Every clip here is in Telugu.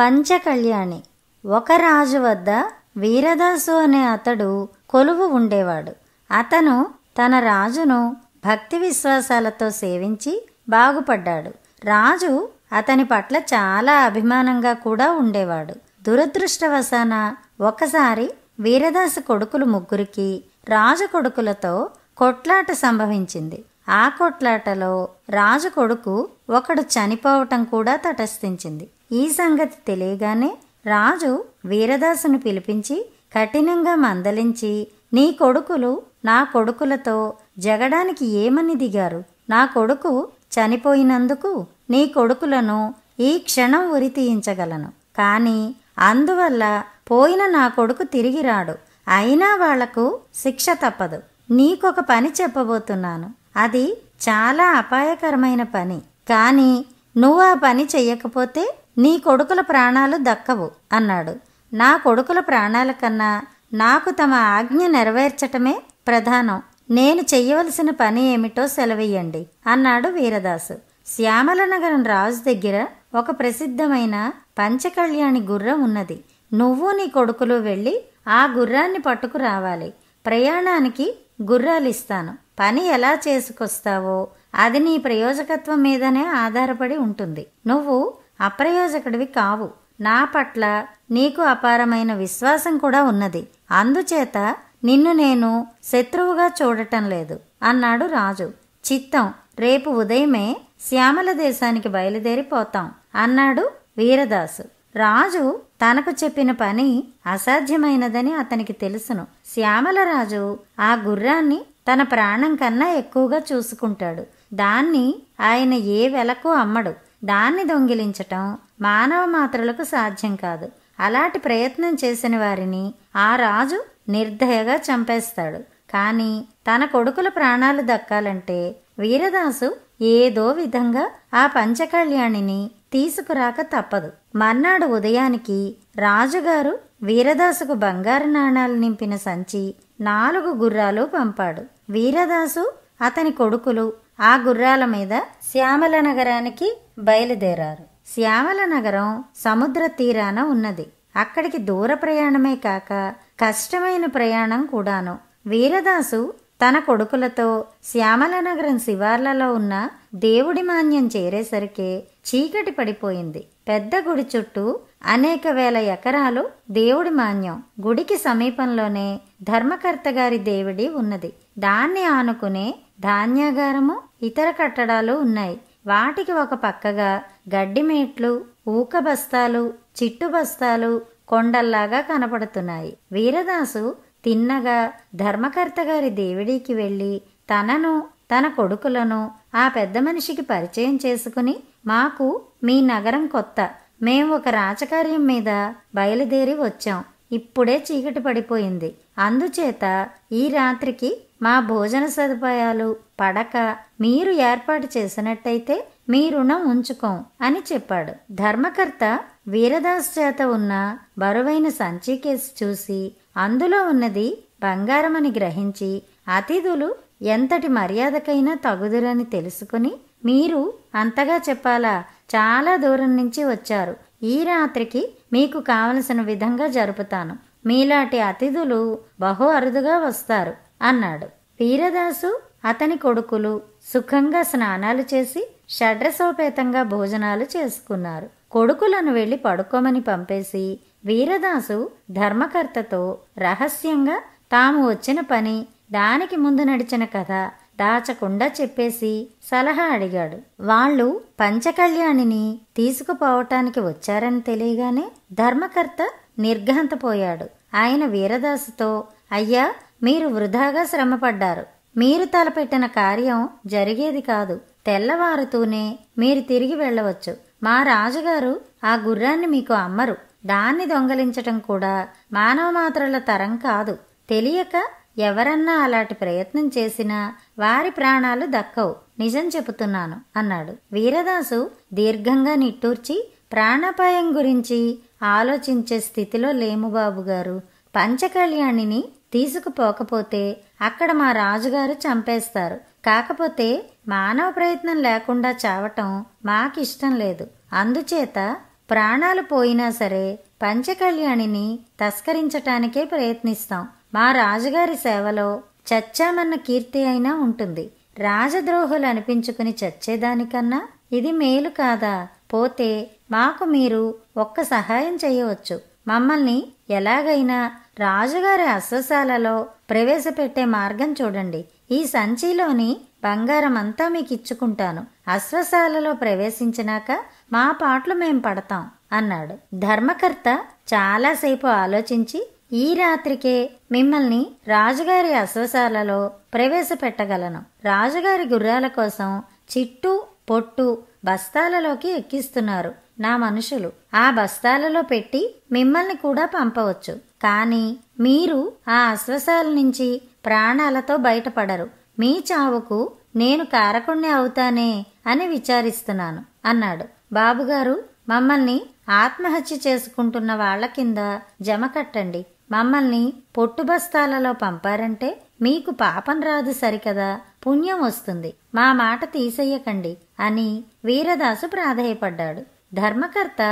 పంచకళ్యాణి ఒక రాజు వద్ద వీరదాసు అనే అతడు కొలువు ఉండేవాడు అతను తన రాజును భక్తి విశ్వాసాలతో సేవించి బాగుపడ్డాడు రాజు అతని పట్ల చాలా అభిమానంగా కూడా ఉండేవాడు దురదృష్టవశాన ఒకసారి వీరదాసు కొడుకులు ముగ్గురికి రాజు కొడుకులతో కొట్లాట సంభవించింది ఆ కొట్లాటలో రాజు కొడుకు ఒకడు చనిపోవటం కూడా తటస్థించింది ఈ సంగతి తెలియగానే రాజు వీరదాసును పిలిపించి కఠినంగా మందలించి నీ కొడుకులు నా కొడుకులతో జగడానికి ఏమని దిగారు నా కొడుకు చనిపోయినందుకు నీ కొడుకులను ఈ క్షణం ఉరి తీయించగలను కానీ అందువల్ల పోయిన నా కొడుకు తిరిగి రాడు అయినా వాళ్లకు శిక్ష తప్పదు నీకొక పని చెప్పబోతున్నాను అది చాలా అపాయకరమైన పని కానీ నువ్వు ఆ పని చెయ్యకపోతే నీ కొడుకుల ప్రాణాలు దక్కవు అన్నాడు నా కొడుకుల ప్రాణాల కన్నా నాకు తమ ఆజ్ఞ నెరవేర్చటమే ప్రధానం నేను చెయ్యవలసిన పని ఏమిటో సెలవేయండి అన్నాడు వీరదాసు శ్యామలనగరం రాజు దగ్గర ఒక ప్రసిద్ధమైన పంచకళ్యాణి గుర్రం ఉన్నది నువ్వు నీ కొడుకులు వెళ్ళి ఆ గుర్రాన్ని పట్టుకురావాలి ప్రయాణానికి గుర్రాలిస్తాను పని ఎలా చేసుకొస్తావో అది నీ ప్రయోజకత్వం మీదనే ఆధారపడి ఉంటుంది నువ్వు అప్రయోజకుడివి కావు నా పట్ల నీకు అపారమైన విశ్వాసం కూడా ఉన్నది అందుచేత నిన్ను నేను శత్రువుగా చూడటం లేదు అన్నాడు రాజు చిత్తం రేపు ఉదయమే శ్యామల దేశానికి బయలుదేరిపోతాం అన్నాడు వీరదాసు రాజు తనకు చెప్పిన పని అసాధ్యమైనదని అతనికి తెలుసును శ్యామలరాజు ఆ గుర్రాన్ని తన ప్రాణం కన్నా ఎక్కువగా చూసుకుంటాడు దాన్ని ఆయన ఏ వెలకు అమ్మడు దాన్ని దొంగిలించటం మానవ మాత్రలకు సాధ్యం కాదు అలాంటి ప్రయత్నం చేసిన వారిని ఆ రాజు నిర్దయగా చంపేస్తాడు కానీ తన కొడుకుల ప్రాణాలు దక్కాలంటే వీరదాసు ఏదో విధంగా ఆ పంచకళ్యాణిని తీసుకురాక తప్పదు మర్నాడు ఉదయానికి రాజుగారు వీరదాసుకు బంగారు నాణాలు నింపిన సంచి నాలుగు గుర్రాలు పంపాడు వీరదాసు అతని కొడుకులు ఆ గుర్రాల మీద శ్యామల నగరానికి బయలుదేరారు శ్యామల నగరం సముద్ర తీరాన ఉన్నది అక్కడికి దూర ప్రయాణమే కాక కష్టమైన ప్రయాణం కూడాను వీరదాసు తన కొడుకులతో శ్యామల నగరం శివార్లలో ఉన్న దేవుడి మాన్యం చేరేసరికి చీకటి పడిపోయింది పెద్ద గుడి చుట్టూ అనేక వేల ఎకరాలు దేవుడి మాన్యం గుడికి సమీపంలోనే ధర్మకర్త గారి దేవుడి ఉన్నది దాన్ని ఆనుకునే ధాన్యాగారము ఇతర కట్టడాలు ఉన్నాయి వాటికి ఒక పక్కగా గడ్డిమేట్లు ఊక బస్తాలు చిట్టు బస్తాలు కొండల్లాగా కనపడుతున్నాయి వీరదాసు తిన్నగా ధర్మకర్త గారి దేవుడికి వెళ్ళి తనను తన కొడుకులను ఆ పెద్ద మనిషికి పరిచయం చేసుకుని మాకు మీ నగరం కొత్త మేము ఒక రాజకార్యం మీద బయలుదేరి వచ్చాం ఇప్పుడే చీకటి పడిపోయింది అందుచేత ఈ రాత్రికి మా భోజన సదుపాయాలు పడక మీరు ఏర్పాటు చేసినట్టయితే మీ రుణం ఉంచుకోం అని చెప్పాడు ధర్మకర్త వీరదాస్ చేత ఉన్న బరువైన సంచికేసి చూసి అందులో ఉన్నది బంగారమని గ్రహించి అతిథులు ఎంతటి మర్యాదకైనా తగుదురని తెలుసుకుని మీరు అంతగా చెప్పాలా చాలా దూరం నుంచి వచ్చారు ఈ రాత్రికి మీకు కావలసిన విధంగా జరుపుతాను మీలాంటి అతిథులు బహు అరుదుగా వస్తారు అన్నాడు వీరదాసు అతని కొడుకులు సుఖంగా స్నానాలు చేసి షడ్రసోపేతంగా భోజనాలు చేసుకున్నారు కొడుకులను వెళ్ళి పడుకోమని పంపేసి వీరదాసు ధర్మకర్తతో రహస్యంగా తాము వచ్చిన పని దానికి ముందు నడిచిన కథ దాచకుండా చెప్పేసి సలహా అడిగాడు వాళ్ళు పంచకళ్యాణిని తీసుకుపోవటానికి వచ్చారని తెలియగానే ధర్మకర్త నిర్ఘాంతపోయాడు ఆయన వీరదాసుతో అయ్యా మీరు వృధాగా శ్రమపడ్డారు మీరు తలపెట్టిన కార్యం జరిగేది కాదు తెల్లవారుతూనే మీరు తిరిగి వెళ్ళవచ్చు మా రాజుగారు ఆ గుర్రాన్ని మీకు అమ్మరు దాన్ని దొంగలించటం కూడా మానవ మాత్రల తరం కాదు తెలియక ఎవరన్నా అలాంటి ప్రయత్నం చేసినా వారి ప్రాణాలు దక్కవు నిజం చెబుతున్నాను అన్నాడు వీరదాసు దీర్ఘంగా నిట్టూర్చి ప్రాణాపాయం గురించి ఆలోచించే స్థితిలో లేము బాబుగారు పంచకళ్యాణిని తీసుకుపోకపోతే అక్కడ మా రాజుగారు చంపేస్తారు కాకపోతే మానవ ప్రయత్నం లేకుండా చావటం మాకిష్టం లేదు అందుచేత ప్రాణాలు పోయినా సరే పంచకళ్యాణిని తస్కరించటానికే ప్రయత్నిస్తాం మా రాజుగారి సేవలో చచ్చామన్న కీర్తి అయినా ఉంటుంది రాజద్రోహులు అనిపించుకుని చచ్చేదానికన్నా ఇది మేలు కాదా పోతే మాకు మీరు ఒక్క సహాయం చేయవచ్చు మమ్మల్ని ఎలాగైనా రాజుగారి అశ్వశాలలో ప్రవేశపెట్టే మార్గం చూడండి ఈ సంచిలోని బంగారం అంతా మీకు ఇచ్చుకుంటాను అశ్వశాలలో ప్రవేశించినాక మా పాటలు మేం పడతాం అన్నాడు ధర్మకర్త చాలాసేపు ఆలోచించి ఈ రాత్రికే మిమ్మల్ని రాజుగారి అశ్వశాలలో ప్రవేశపెట్టగలను రాజుగారి గుర్రాల కోసం చిట్టు పొట్టు బస్తాలలోకి ఎక్కిస్తున్నారు నా మనుషులు ఆ బస్తాలలో పెట్టి మిమ్మల్ని కూడా పంపవచ్చు కానీ మీరు ఆ అశ్వశాల నుంచి ప్రాణాలతో బయటపడరు మీ చావుకు నేను కారకుణ్ణి అవుతానే అని విచారిస్తున్నాను అన్నాడు బాబుగారు మమ్మల్ని ఆత్మహత్య చేసుకుంటున్న వాళ్ల కింద జమ కట్టండి మమ్మల్ని పొట్టుబస్తాలలో పంపారంటే మీకు పాపం రాదు సరికదా పుణ్యం వస్తుంది మా మాట తీసేయకండి అని వీరదాసు ప్రాధేయపడ్డాడు ధర్మకర్త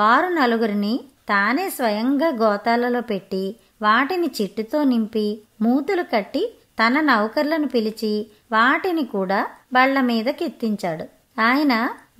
వారు నలుగురిని తానే స్వయంగా గోతాలలో పెట్టి వాటిని చిట్టుతో నింపి మూతులు కట్టి తన నౌకర్లను పిలిచి వాటిని కూడా బళ్ల కెత్తించాడు ఆయన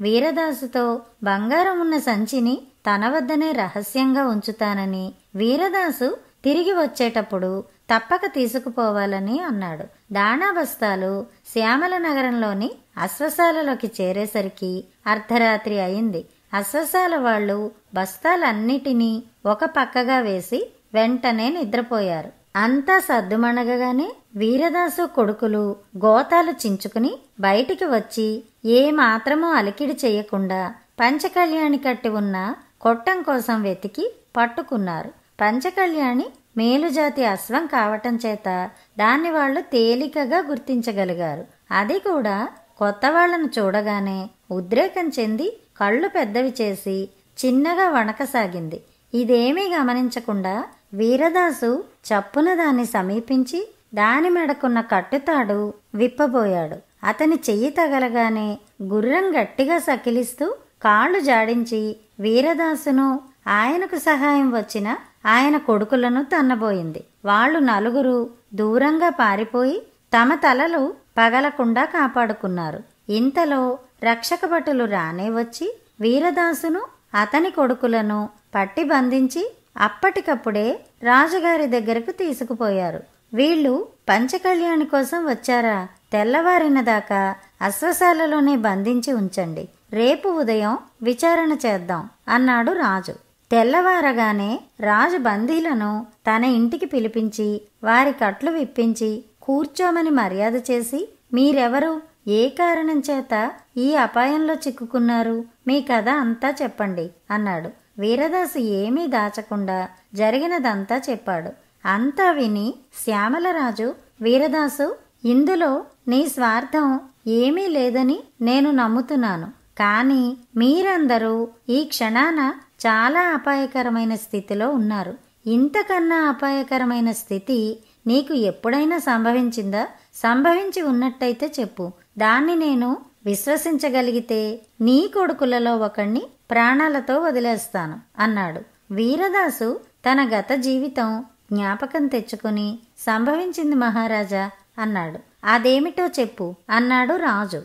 వీరదాసుతో బంగారం ఉన్న సంచిని తన వద్దనే రహస్యంగా ఉంచుతానని వీరదాసు తిరిగి వచ్చేటప్పుడు తప్పక తీసుకుపోవాలని అన్నాడు దాణాబస్తాలు శ్యామల నగరంలోని అశ్వశాలలోకి చేరేసరికి అర్ధరాత్రి అయింది అశ్వశాల వాళ్ళు బస్తాలన్నిటినీ ఒక పక్కగా వేసి వెంటనే నిద్రపోయారు అంతా సర్దుమణగగానే వీరదాసు కొడుకులు గోతాలు చించుకుని బయటికి వచ్చి ఏమాత్రమూ అలికిడి చేయకుండా పంచకళ్యాణి కట్టి ఉన్న కొట్టం కోసం వెతికి పట్టుకున్నారు పంచకళ్యాణి మేలుజాతి అశ్వం కావటం చేత దాన్ని వాళ్ళు తేలికగా గుర్తించగలిగారు అది కూడా కొత్త వాళ్లను చూడగానే ఉద్రేకం చెంది కళ్ళు పెద్దవి చేసి చిన్నగా వణకసాగింది ఇదేమీ గమనించకుండా వీరదాసు చప్పున దాన్ని సమీపించి దాని మెడకున్న కట్టుతాడు విప్పబోయాడు అతని చెయ్యి తగలగానే గుర్రం గట్టిగా సకిలిస్తూ కాళ్ళు జాడించి వీరదాసును ఆయనకు సహాయం వచ్చిన ఆయన కొడుకులను తన్నబోయింది వాళ్ళు నలుగురు దూరంగా పారిపోయి తమ తలలు పగలకుండా కాపాడుకున్నారు ఇంతలో రక్షక భటులు రానే వచ్చి వీరదాసును అతని కొడుకులను పట్టి బంధించి అప్పటికప్పుడే రాజుగారి దగ్గరకు తీసుకుపోయారు వీళ్ళు పంచకళ్యాణి కోసం వచ్చారా తెల్లవారిన దాకా అశ్వశాలలోనే బంధించి ఉంచండి రేపు ఉదయం విచారణ చేద్దాం అన్నాడు రాజు తెల్లవారగానే రాజు బందీలను తన ఇంటికి పిలిపించి వారి కట్లు విప్పించి కూర్చోమని మర్యాద చేసి మీరెవరు ఏ కారణం చేత ఈ అపాయంలో చిక్కుకున్నారు మీ కథ అంతా చెప్పండి అన్నాడు వీరదాసు ఏమీ దాచకుండా జరిగినదంతా చెప్పాడు అంతా విని శ్యామలరాజు వీరదాసు ఇందులో నీ స్వార్థం ఏమీ లేదని నేను నమ్ముతున్నాను కానీ మీరందరూ ఈ క్షణాన చాలా అపాయకరమైన స్థితిలో ఉన్నారు ఇంతకన్నా అపాయకరమైన స్థితి నీకు ఎప్పుడైనా సంభవించిందా సంభవించి ఉన్నట్టయితే చెప్పు దాన్ని నేను విశ్వసించగలిగితే నీ కొడుకులలో ఒకణ్ణి ప్రాణాలతో వదిలేస్తాను అన్నాడు వీరదాసు తన గత జీవితం జ్ఞాపకం తెచ్చుకుని సంభవించింది మహారాజా అన్నాడు అదేమిటో చెప్పు అన్నాడు రాజు